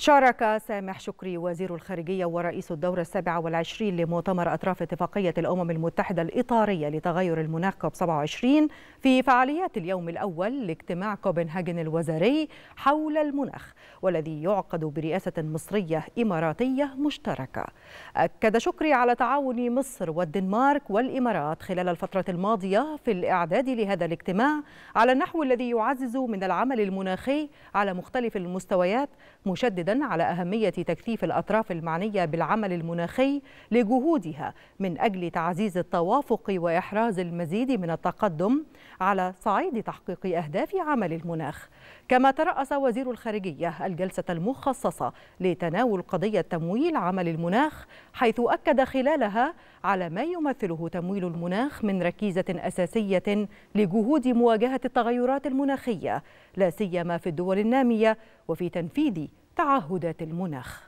شارك سامح شكري وزير الخارجية ورئيس الدورة السابعة والعشرين لمؤتمر أطراف اتفاقية الأمم المتحدة الإطارية لتغير المناخ كوب 27 في فعاليات اليوم الأول لاجتماع كوبنهاجن الوزاري حول المناخ والذي يعقد برئاسة مصرية إماراتية مشتركة أكد شكري على تعاون مصر والدنمارك والإمارات خلال الفترة الماضية في الإعداد لهذا الاجتماع على النحو الذي يعزز من العمل المناخي على مختلف المستويات مشددا مؤكدا على أهمية تكثيف الأطراف المعنية بالعمل المناخي لجهودها من أجل تعزيز التوافق وإحراز المزيد من التقدم على صعيد تحقيق أهداف عمل المناخ كما ترأس وزير الخارجية الجلسة المخصصة لتناول قضية تمويل عمل المناخ حيث أكد خلالها على ما يمثله تمويل المناخ من ركيزة أساسية لجهود مواجهة التغيرات المناخية لا سيما في الدول النامية وفي تنفيذ تعهدات المناخ